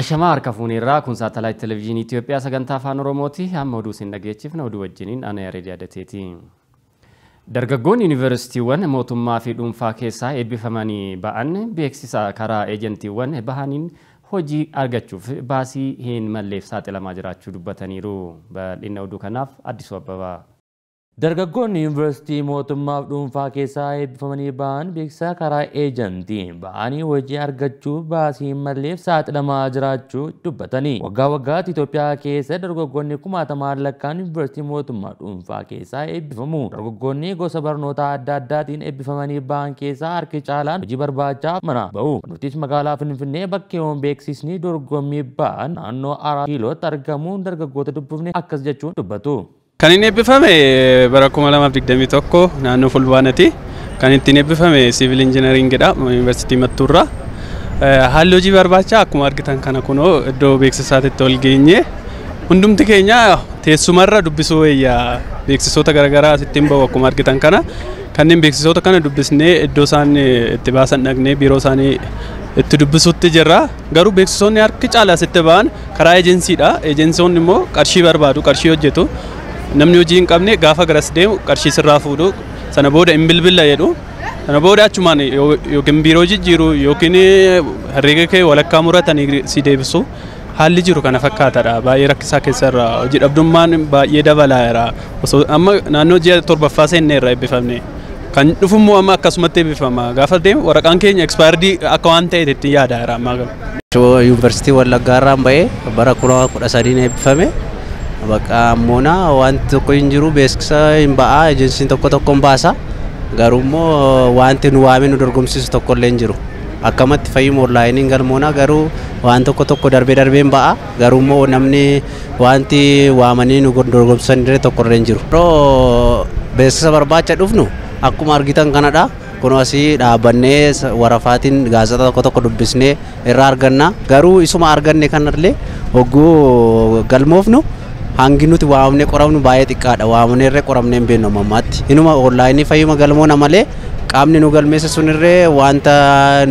አሸማ አርካፉኔራ ኩን ሳተላይት ቴሌቪዥን ኢትዮጵያ ሰገንታ አፋን ኦሮሞቲ አመ ዱ ነው ዱ አነ ሬዲያ ደቴቲ ደርገጎን ዩኒቨርሲቲወን ሞቱማ ፊ ዱንፋ ኬሳ ኤቢፈመኒ በአን ቤክሲሳ ከራ ኤጀንቲወን ባሃኒን ሆጂ አርገችፍ ባሲ ሄን መሌፍ ሳጤ ለማጅራችሁ ዱበተኒሩ በሊነውዱ ከናፍ አዲሱ አበባ Dargaggoonni yuunivarsiitii mootummaaf dhuunfaa keessaa eebbifamanii ba'an beeksisa karaa eejantiin ba'anii hojii argachuu baasii malleef saaxilamaa jiraachuu dubbatanii. Waggaa waggaatti Itoophiyaa keessa dargaggoonni kumaatamaan lakkaan yuunivarsiitii mootummaa dhuunfaa keessaa eebbifamu. Dargaggoonni gosa barnootaa adda addaatiin eebbifamanii ba'an keessaa harki caalaan hojii barbaachaa mana ba'u. Nutis magaalaa Finfinnee bakkeewwan beeksisni dorgommii ba'an naannoo Araakiilootti argamuun dargaggoota dubbifne akkas jechuun dubbatu. Kan inni eebbifame bara 2021 naannoo Fulbaanaati. Kan ittiin eebbifame siivil injinariingiidha yuunivarsiitii Mattuurraa. Haalli hojii barbaacha akkuma argitan kana kunoo iddoo beeksisaatitti ol geenye hundumti keenya teessumarra dubbisuu wayyaa beeksisoota garaagaraa asittiin bahu akkuma argitan kana kanneen beeksisoota kana dubbisnee iddoo isaan itti baasan dhagnee biiroo isaanii itti dubbisutti jirra. Garuu beeksisoonni harki caala asitti ba'an karaa ejensiidha. Ejensionni immoo qarshii barbaadu qarshii hojjetu. namni hojii hin qabne gaafa garas deemu qarshii sirraa fuudhu sana booda hin bilbilla jedhu sana booda achumaan yookiin biiroo jijjiiru yookiin herreega kee walakkaa muratanii si deebisu haalli jiru kana fakkaatadha baay'ee rakkisaa keessarra hojii dhabdummaan baay'ee dabalaa jira osoo amma naannoo ji'a torbaffaa irraa eebbifamne kan dhufummoo amma akkasumatti eebbifama gaafa deemu waraqaan keenya ekspaayirdii akka waan ta'eet jira amma. ammaa yuunivarsiitii irraan ba'ee bara kudha sadiin eebbifame Bakka ammoona wanti tokko hin jiru beeksisa hin ba'aa ejensiin tokko tokko hin baasa garuummoo wanti nu waamee nu dorgomsiisu tokkollee hin jiru. Akkamatti fayyuma onlaayiniin galmoonaa garuu waan tokko tokko darbee darbeen ba'a garuummoo namni wanti waamanii nu dorgomsan tokkollee hin jiru. Yeroo beeksisa barbaacha dufnu akkuma argitan kanadha. kunuun asii dhaabbannee warafaatiin gaazexaa tokko tokko dubbisnee irraa arganna garu isuma ogu kanarle ogu galmofnu hangi nuti waamnee qoramnu baay'ee xiqqaadha waamnee irree qoramnee hin beeknu ammammaatti inuma oonlaayinii fayyuma galmoona malee qaamni nu galmeesse sunirree wanta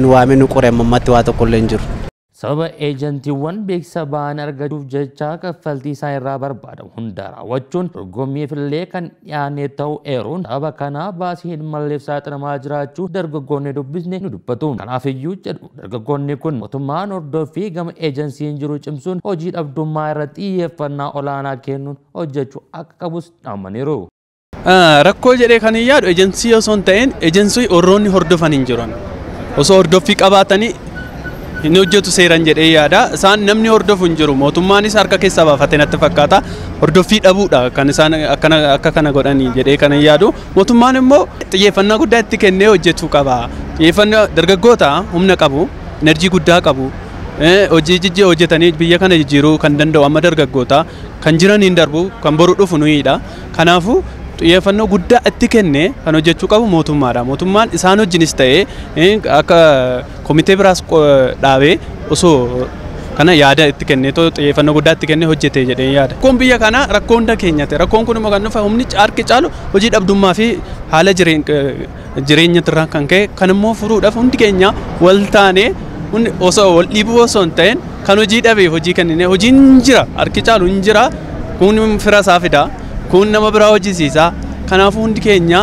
nu waamee nu qore ammammaatti waa tokkollee hin jiru. Sababa eejantiiwwan beeksisa ba'an argachuuf jecha kaffaltii isaan irraa barbaadamu hunda raawwachuun dorgommiifillee kan dhiyaanne ta'u eeruun sababa kanaa baasii hin malleef saaxinamaa jiraachuu dargaggoonni dubbisne nu dubbatu. Kanaaf iyyuu jedhu dargaggoonni kun mootummaan hordoffii gama eejansiin jiru cimsuun hojii dhabdummaa irratti xiyyeeffannaa olaanaa kennuun hojjechuu akka qabus dhaamaniiru. Rakkoo jedhee kan hin yaadu eejansii osoo hin ta'in eejansii warroonni hordofan hin jiran osoo hordoffii qabaatanii inni hojjetu seeran jedhee yaada. Isaan namni hordofu hin jiru. Mootummaanis harka keessaa baafate natti fakkaata. Hordoffii dhabuudha kan isaan akka kana godhanii jedhee kan yaadu. Mootummaan immoo xiyyeeffannaa guddaa itti kennee hojjechuu qaba. Xiyyeeffannaa dargaggoota humna qabu, enerjii guddaa qabu. Hojii jijjii hojjetanii biyya kana jijjiiruu kan danda'u amma dargaggoota kan jiran hin darbu kan boru dhufu nuyidha. Kanaafuu xiyyeeffannoo guddaa itti kennee kan hojjechuu qabu mootummaadha. Mootummaan isaan wajjinis ta'ee akka komitee biraas dhaabee osoo kana yaada itti kennee xiyyeeffannoo guddaa itti kennee hojjete jedhee yaada. Rakkoon biyya kanaa rakkoo hunda keenyate. Rakkoon kun immoo kan nuuf humni harki caalu hojii dhabdummaa fi haala jireenya irraa kan ka'e kan immoo furuudhaaf hundi keenya wal taanee osoo wal dhiibuu osoo hin ta'in kan hojii dhabee hojii kennine hojiin jira harki caalu hin jira kun fira isaa fidaa. kun nama biraa hojisiisa. Kanaafuu hundi keenya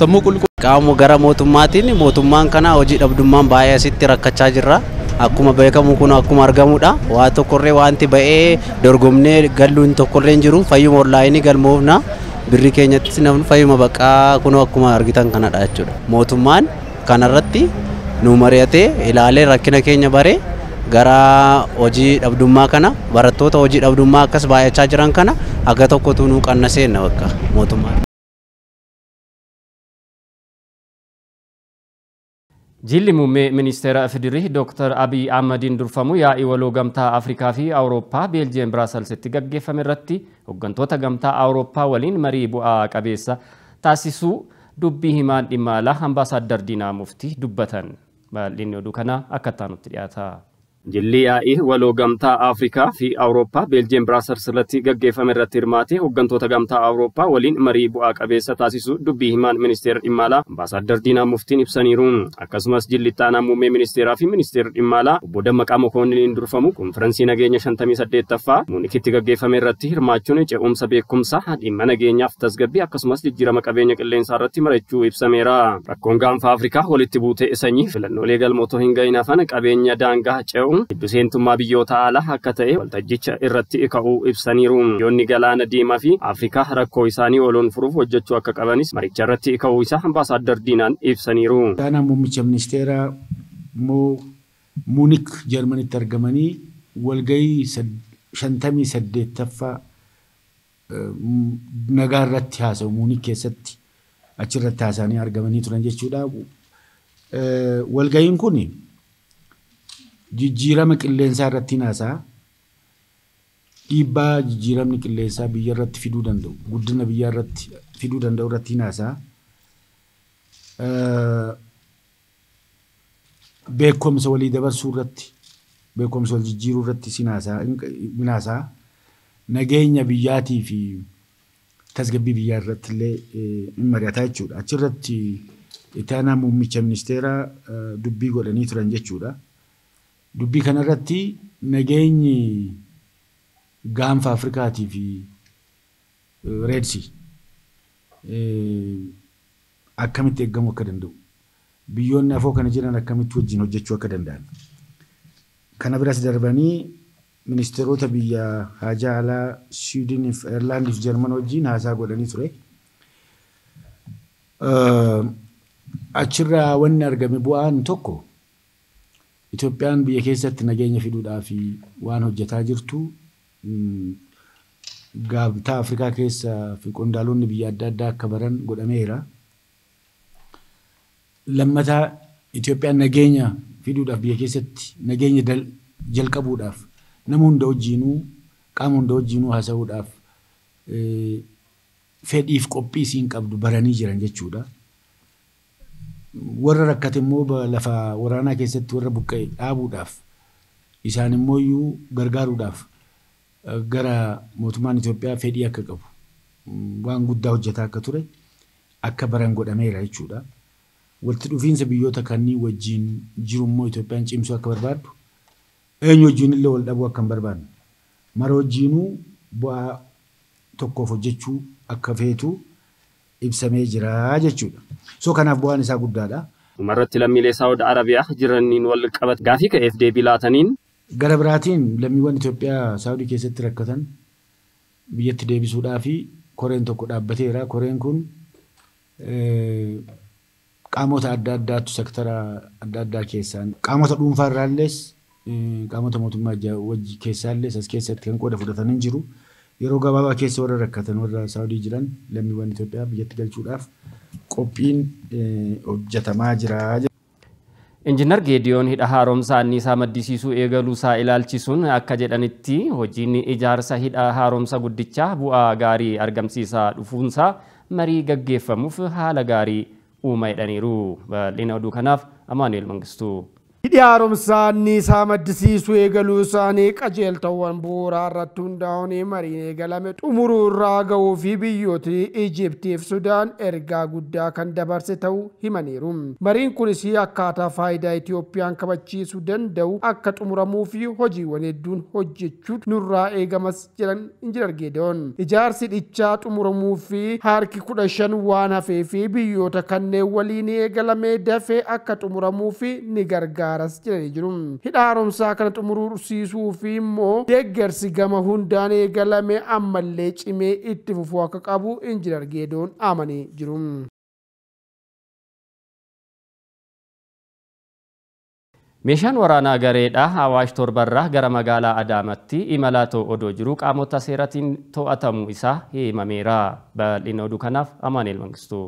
sammuu qulqullu. Qaama gara mootummaatiin mootummaan kana hojii dhabdummaan baay'ee asitti rakkachaa jirra. Akkuma beekamu kun akkuma argamudha. Waa tokkorree wanti ba'ee dorgomnee galluun tokkorree hin jiru. Fayyuma onlaayinii galmoofna. Birri keenyattis namni fayyuma baqaa kun akkuma argitan kanadha jechuudha. Mootummaan kanarratti nu mari'atee ilaalee rakkina keenya baree gara oji dhabdummaa kana to oji dhabdummaa kas baya jiran kana aga tokkotu nuu qanna waka motuma mootummaa. Jilli muummee ministera fidirii Dr. Abi amadin durfamu yaa'ii waloo gamta afrika fi Awurooppaa Beeljiyeem Biraaselsitti gaggeeffame irratti hooggantoota gamtaa Awurooppaa waliin marii bu'aa qabeessa taasisuu dubbii himaan dhimma alaa ambaasaaddar Diinaa Muftii dubbatan. Baay'inni oduu kanaa akka Jilli yaa'ii waloo gamtaa Afrikaa fi Awurooppaa Beeljiyeem Biraasars irratti gaggeeffame irratti hirmaatee hooggantoota gamtaa Awurooppaa waliin marii bu'aa qabeessa taasisu dubbii himaan ministeera dhimma alaa ambaasaaddar Diinaa Muftiin ibsaniiru. Akkasumas jilli ittaanaa muummee ministeeraa fi ministeera dhimma alaa obbo Dammaqaa Mokoonniin durfamu konfiraansii nageenya 58ffaa Muunikitti gaggeeffame irratti hirmaachuun ce'umsa beekumsa dhimma nageenyaaf tasgabbii akkasumas jijjiirama qabeenya qilleensaa irratti marachuu ibsameera. Rakkoon gaanfa Afrikaa walitti buutee sanyii filannoolee galmootoo hin qabeenya ta'u dubbiseentummaa biyyoota alaa akka ta'e waltajjicha irratti ka'uu ibsaniiru. Biyyoonni galaana diimaa fi Afrikaa rakkoo isaanii oloon furuuf hojjechuu akka qabanis maricha irratti ka'uu isaa ambaasaaddar diinaan ibsaniiru. Gaanaa muummicha ministeera ministeeraa muunik jarmanitti argamanii walgayii shantamii saddeettaffaa nagaa irratti haasa'u muunik keessatti achirratti haasa'anii argamanii turan jechuudha. Walgayiin kuni. jijjiirama qilleensaa irratti naasaa dhiibbaa jijjiiramni qilleensaa biyya irratti fiduu danda'u guddina biyya irratti fiduu danda'u irratti naasaa beekumsa walii dabarsuu irratti beekumsa wal jijjiiruu irratti sinaasaa nageenya biyyaatii fi tasgabbii biyyaa irratti illee hin mari'ataa jechuudha. Achirratti itti aanaa muummicha ministeeraa dubbii godhanii turan jechuudha. Dubbii kanarratti nageenyi gaanfa afrikaatiif fi eh, Reedsii eh, akkamitti eegamu akka danda'u biyyoonni afoo kana jiran akkamitti wajjin hojjechuu akka danda'an. Kana biras darbanii ministeerota biyya haajaa alaa Siwiidiniif Ayerlaandiif wajjin haasaa godhanii ture. Eh, achirraa wanni argame bu'aan tokko. Itoophiyaan biyya keessatti nageenya fiduudhaa fi waan hojjetaa jirtu gaabbitaa Afrikaa keessaa fi qondaaloonni biyya adda addaa akka baran godhameera. Lammataa Itoophiyaan nageenya fiduudhaaf biyya keessatti nageenya jalqabuudhaaf nama hunda wajjinuu qaama hunda wajjinuu haasa'uudhaaf fedhiif qophii isiin qabdu baranii jiran jechuudha. warra rakkate immoo lafa waraanaa keessatti warra buqqee dhaabuudhaaf isaan immoo iyyuu gargaaruudhaaf eh, gara mootummaan Itoophiyaa fedhii akka qabu mm, waan guddaa hojjetaa akka ture akka baran godhameera jechuudha. Walitti dhufiinsa biyyoota kannii wajjin jirummoo Itoophiyaan cimsuu akka barbaadu eenyu wajjin illee wal dhabuu akka hin barbaadnu mara wajjinuu bu'aa tokkoof hojjechuu akka feetu. ibsamee jira jechuudha. So kanaaf bu'aan isaa guddaadha. Umarratti lammiilee Saawud Arabiyaa jiraniin wal qabate gaafii ka'eef deebii laataniin. Gara biraatiin lammiiwwan Itoophiyaa Saawudii keessatti rakkatan biyyatti deebisuudhaaf koreen tokko dhaabbateera. Koreen kun eh, qaamota adda addaatu sektara adda addaa keessaan qaamota dhuunfaa irraallees eh, qaamota mootummaa keessaallees as keessatti kan qooda fudhatanii jiru. yeroo gabaabaa keessa warra rakkatan warra saawudii jiran lammiiwwan Itoophiyaa biyyatti galchuudhaaf qophiin eh, hojjetamaa jira. Injiinar Geediyoon hidha haaromsaa anniisaa maddisiisuu eegaluusaa ilaalchisuun akka jedhanitti hojiin ijaarsa hidha haaromsa guddichaa bu'aa gaarii argamsiisaa dhufuunsaa marii gaggeeffamuuf haala gaarii uumaa jedhaniiru. Bal'ina oduu kanaaf Amaanu'eel Mangistuu. hidhi haaromsaanii isaa maddisiisuu eegaluu isaanii qajeeltawwan bu'uuraa irratti hundaa'uun mariin eegalame xumuruu irraa ga'uu fi biyyooti Ijiptiif Sudaan ergaa guddaa kan dabarse ta'uu himaniiru. Mariin kunis akkaataa faayidaa Itiyoophiyaan kabachiisu danda'u akka tumuramuu fi hojiiwwan hedduun hojjechuu nurraa eegamas jedhan injinar Ijaarsi dhichaa tumuramuu fi harki kudha shan waan hafee fi biyyoota kanneen waliin eegalamee dafee akka xumuramuu fi ni gargaara. ijaaras hidha haaromsaa kana xumuruursiisuu fi immoo deeggarsi gama hundaan eegalame ammallee cimee itti fufuu akka qabu injinar geedoon amanii jiru. Meeshaan waraanaa gareedha Awaash torbarraa gara magaalaa Adaamatti imalaa ta'u odoo jiru qaamota seeratiin to'atamu isaa himameera. Bal'ina oduu kanaaf Amaaneel Mangistuu.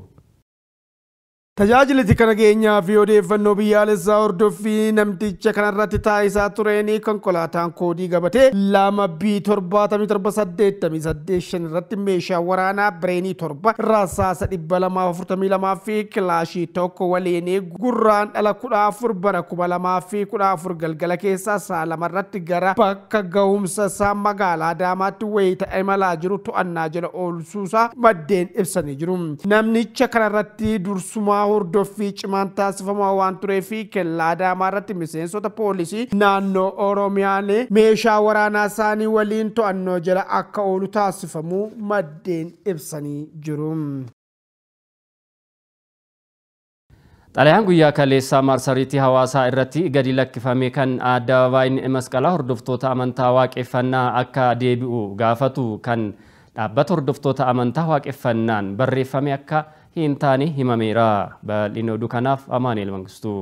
Tajaajila kana geenyaa fi odeeffannoo biyyaalessaa hordoffii namnicha kanarratti taasisaa tureen konkolaataan koodii gabatee lama b torbaatamii torba irratti meeshaa waraanaa bireenii torba rasaasa dhibba fi kilaashii tokko waliin gurraan dhala kudha afur bara fi kudha afur galgala keessaa sa'a irratti gara bakka ga'umsa isaa magaalaa daamaatti wayii ta'e malaa jiru to'annaa jala oolchuusaa maddeen ibsanii jiru. Namnicha kanarratti dursumaa hordoffii cimaan taasifamaa waan turee fi kella adaamaa irratti miseensota poolisii naannoo oromiyaan meeshaa waraanaa isaanii waliin to'annoo jala akka oolu taasifamuu maddeen ibsanii jiru. xalayaan guyyaa kaleessaa marsariitii hawaasaa irratti gadi lakkifame kan addabaabayin masqalaa hordoftoota amantaa waaqeffannaa akka deebi'u gaafatu kan dhaabbata hordoftoota amantaa waaqeffannaan barreeffame akka hintaane himameera. Bal'inni oduu kanaaf amaan mangistuu.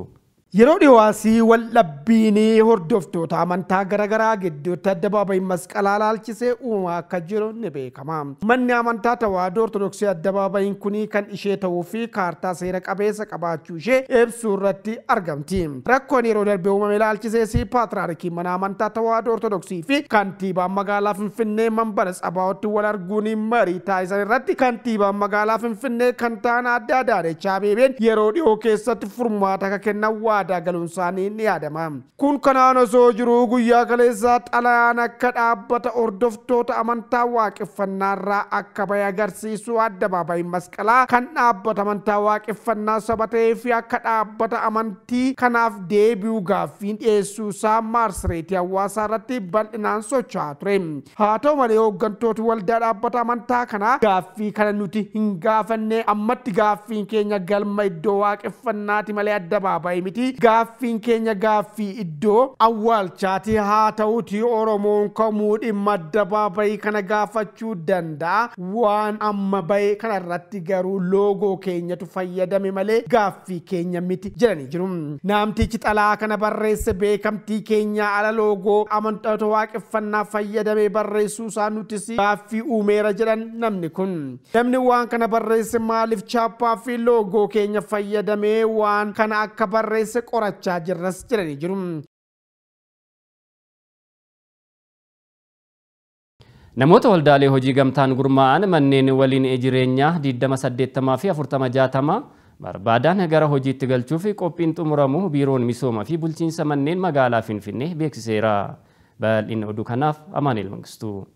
Yeroo dhiwaasii waldhabbiin hordoftoota amantaa garaagaraa gidduutti addabaabayin masqalaa laalchisee uumama akka jiru ni beekama. Manni amantaa tawaahidoo ortodoksii addabaabayin kun kan ishee ta'uu fi kaartaa seera qabeessa qabaachuu ishee argamti. Rakkoon yeroo darbe uumame laalchisees paatraarkii mana amantaa tawaahidoo ortodoksii fi kantiibaan magaalaa Finfinnee manbara tsabaawotti wal arguun marii taasisan irratti kantiibaan magaalaa Finfinnee kan ta'an adda Adaanechi Abeebeen yeroo dhiyoo keessatti furmaata akka kennan yaada galuunsaanii ni yaadama. Kun kanaan osoo jiru guyyaa kaleessaa xalayaan akka dhaabbata hordoftoota amantaa waaqeffannaarraa akka bahe agarsiisu addabaabayin masqalaa kan dhaabbata amantaa waaqeffannaa saba ta'ee fi akka dhaabbata amantii kanaaf deebi'u gaaffiin dhiyeessuu isaa maarsireetii hawaasaa irratti bal'inaan socho'aa ture. Haa ta'u malee hooggantooti waldaa dhaabbata amantaa kanaa gaaffii kana nuti hin gaafanne ammatti gaaffiin keenya galma iddoo waaqeffannaati malee adda baaba'e miti gaaffiin keenya gaaffii iddoo awwaalchaatii haa ta'uti oromoon kamuu dhimma addabaabayii kana gaafachuu danda'a waan amma bahe kanarratti garuu loogoo keenyatu fayyadame malee gaaffii keenya miti jedhanii jiru naamtichi xalaa kana barreesse beekamtii keenya ala loogoo amantoota waaqeffannaa fayyadame barreessuu isaa nutis gaaffii uumeera jedhan namni kun namni waan kana barreesse maaliif chappaa fi loogoo keenya fayyadamee waan kana akka barreesse qorachaa jirras Namoota waldaalee hojii gamtaan gurmaa'an manneen waliin jireenyaa 28 fi 40 barbaadan gara hojiitti galchuuf qophiin xumuramu biiroon misoomaa fi bulchiinsa manneen magaalaa Finfinnee beeksiseera. Bal'inni oduu kanaaf Amaanu'eel Mangistuu.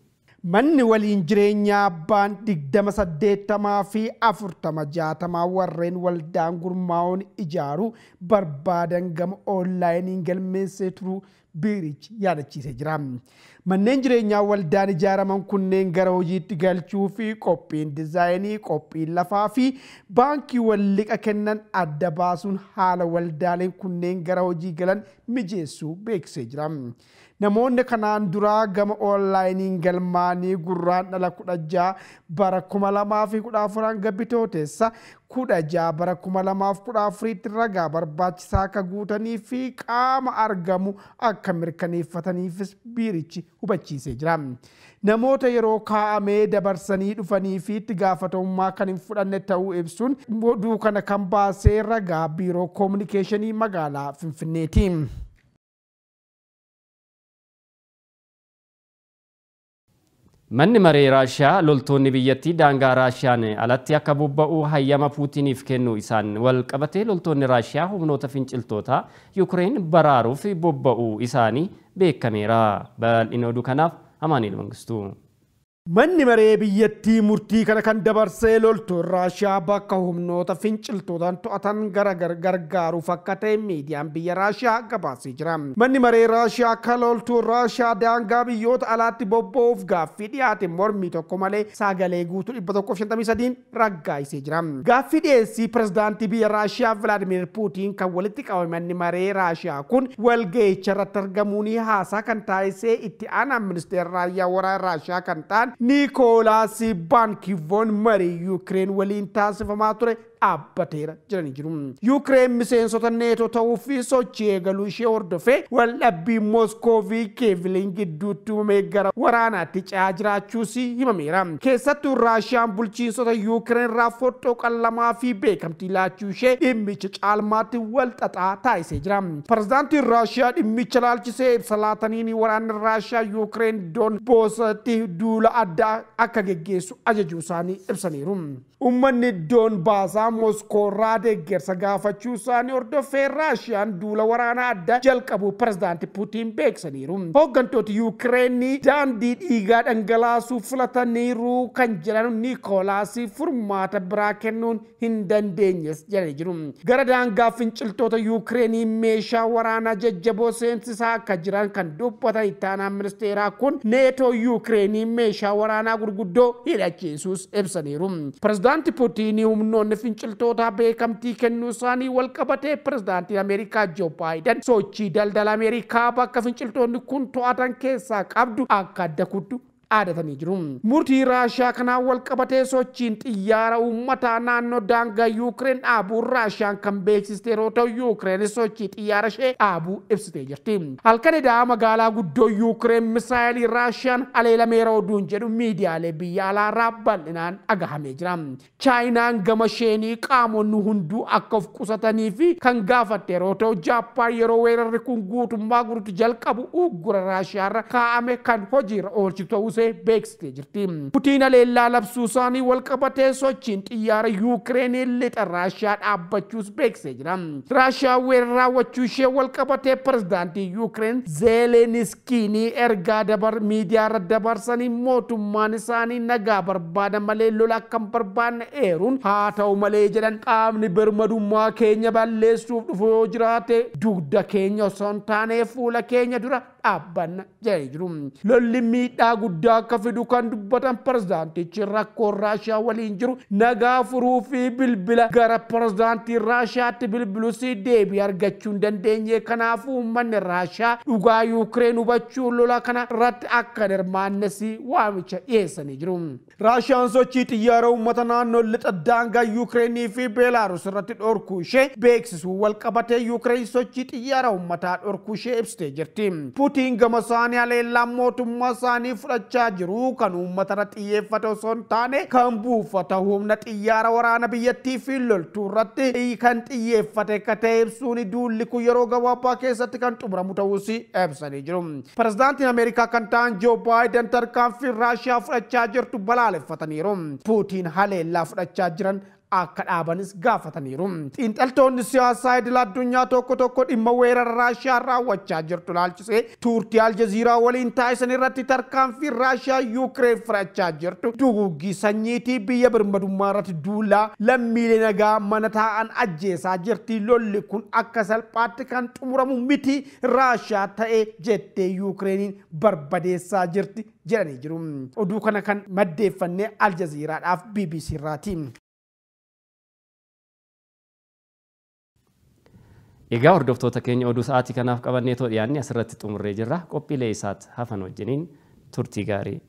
manni waliin jireenyaa abbaan digdama saddeettamaa fi afurtama warreen waldaan gurmaa'uun ijaaru barbaadan gama oonlaayiniin galmeessee turuu biirich yaadachiisee jira. Manneen jireenyaa waldaan ijaaraman kunneen gara hojiitti galchuu fi qophiin dizaayinii, qophiin lafaa fi baankii walliqa kennan adda baasuun haala waldaaleen kunneen gara hojii galan mijeessuu beeksisee jira. namoonni kanaan duraa gama oonlaayiniin galmaanii gurraan dhala kudha ja'a bara kuma lamaa fi kudha afuraan bara kuma lamaaf ragaa barbaachisaa akka guutanii fi qaama argamu akka mirkaneeffataniifis biirichi hubachiisee jira. Namoota yeroo kaa'amee dabarsanii dhufanii fi itti gaafatamummaa kan hin fudhanne ta'uu ibsuun duukana kan baasee ragaa biiroo koominikeeshinii magaalaa Finfinneeti. Manni maree Raashiyaa loltoonni biyyattii daangaa Raashiyaan alatti akka bobba'u hayyama Puutiniif kennu isaan wal qabatee loltoonni Raashiyaa humnoota finciltoota Yuukireen baraaruuf bobba'u isaanii beekameera. Bal'inoodu kanaaf Amaaniil Mangistuu. Manni maree biyyattii murtii kana kan dabarsee loltu Raashiyaa bakka humnoota finciltootaan to'atan gara gargaaruuf akka ta'e miidiyaan biyya Raashiyaa gabaasee jira. Manni maree Raashiyaa akka loltu Raashiyaa daangaa biyyoota alaatti bobba'uuf gaaffii dhiyaate mormii tokko malee sagalee guutuu 153 raggaa'isee jira. Gaaffii dhiyeessii pirezidaantii biyya Raashiyaa Vilaadiimiir Puutiin kan walitti qabame manni maree Raashiyaa kun walga'icha irratti argamuun haasaa kan taasisee itti aanaan ministeera raayyaa waraanaa Raashiyaa kan ta'an niikoolas baankiivoon marii yuukireen waliin taasifamaa ture dhaabbateera jiran jiru. Yuukireen miseensota neetoo ta'uu fi sochii eegaluu ishee hordofee wal dhabbii Moskoo fi Keevilin gidduutti uumee gara waraanaatti ce'aa jiraachuus himameera. Keessattuu Raashiyaan bulchiinsota Yuukireen raaffoottoo qal'amaa fi beekamtii laachuu ishee dhimmicha caalmaatti wal xaxaa taasisee jira. Pirezidaantiin Raashiyaa dhimmicha laalchisee ibsa waraanni Raashiyaa Yuukireen doon boosatti duula addaa akka geggeessu ajajuu isaanii ibsaniiru. Uummanni doon baasaa isaa moskoorraa deeggarsa gaafachuu isaanii ordofee raashiyaan duula waraana adda jalqabu pirezidaantii puutiin beeksaniiru. Hooggantooti yuukireenii daandii dhiigaa dhangalaasuu filataniiru kan jedhan niikoolaas furmaata biraa kennuun hin jiru. Gara daangaa finciltoota yuukireenii meeshaa waraanaa jajjaboo seensisaa akka jiran kan dubbata ittaanaa ministeeraa kun neetoo yuukireenii meeshaa waraanaa gurguddoo hidhachiisuus ibsaniiru. Pirezidaantii puutiin humnoonni finciltoota beekamtii kennuu isaanii wal qabatee pirezidaantiin Ameerikaa Joo baayden sochii daldala Ameerikaa bakka finciltoonni kun to'atan keessaa qabdu akka adda kuddu dhaaddatanii jiru. Murtii Raashaa kanaan wal qabatee sochiin xiyyaara uummataa naannoo daangaa Yuukireen dhaabuun Raashaan kan beeksiste yeroo ta'u Yuukireen sochii xiyyaara shee dhaabuu ibsitee jirti. Halkan magaalaa guddoo Yuukireen misaayilii Raashaan aleelameera oduun jedhu miidiyaalee biyya alaa bal'inaan dhagahamee jira. Chaayinaan gama sheenii qaamonni hunduu akka of qusatanii fi kan gaafatte yeroo ta'u yeroo weerarri kun guutummaa gurutu jalqabu uggura Raashaarra kaa'ame kan hojiirra ሆሴ ቤክስ ጅርቲ ፑቲና ሌላ ለብሱ ሳኒ ወልቀበቴ ሶችን ጥያር ዩክሬን ልጠ ራሽያ ዳበቹስ ቤክስ ጅራ ራሽያ ወራ ወቹሼ ወልቀበቴ ፕሬዝዳንት ዩክሬን ዜሌንስኪኒ ኤርጋ ደበር ሚዲያ ረደበር ሰኒ ሞቱማን ሳኒ ነጋ በርባደ መሌ ሎላ ከም ኤሩን ሃተው መሌ ጀደን ቃምኒ በርመዱማ ኬኛ ባሌሱ ዱፎ ጅራቴ ዱግደ ኬኛ ሶንታኔ ፉለ ኬኛ ዱራ dhaabbanna jedhee jiru. Lolli miidhaa guddaa akka fidu kan dubbatan pirezidaantichi rakkoo Raashiyaa waliin jiru nagaa furuu fi bilbila gara pirezidaantii Raashiyaatti bilbilus deebii argachuu hin dandeenye. Kanaafuu uummanni Raashiyaa dhugaa Yuukireen hubachuu lola kana irratti akka hirmaannes waamicha dhiyeessanii jiru. Raashiyaan sochii xiyyaara uummata naannoo lixa daangaa Yuukireenii fi Beelaaruus irratti dhorkuu ishee beeksisuu wal qabatee Yuukireen sochii xiyyaara uummataa dhorkuu ishee ibsitee jirti. Mootiin gama isaanii aleellaan mootummaa isaanii fudhachaa jiru kan uummatara xiyyeeffate osoo hin taane kan buufata humna xiyyaara waraana biyyattii fi loltuu irratti kan xiyyeeffate akka ibsuun duulli kun yeroo gabaabaa keessatti kan xumuramu ta'uus ibsanii jiru. Pirezidaantiin Ameerikaa kan ta'an Joo Baayiden tarkaanfii Raashiyaa fudhachaa jirtu balaaleffataniiru. Putiin haleellaa fudhachaa jiran akka dhaabanis gaafataniiru. Xiinxaltoonni siyaasaa idil addunyaa tokko tokko dhimma weerara raashiyaa raawwachaa jirtu laalchisee tuurtii aljaziiraa waliin taa'isan irratti tarkaanfii raashiyaa yuukireen fudhachaa jirtu duguggii sanyiitii biyya birmadummaa irratti duulaa lammiilee nagaa mana taa'an ajjeesaa jirti lolli kun akka salphaatti kan xumuramu miti raashiyaa ta'ee jettee yuukireeniin barbadeessaa jirti jedhanii jiru. Oduu kana kan maddeeffannee aljaziiraadhaaf BBC irraati. Egaa hordoftoota keenya oduu sa'aatii kanaaf qabannee too asirratti xumurree jirra. Qophiilee isaati hafan wajjiniin turtii gaarii.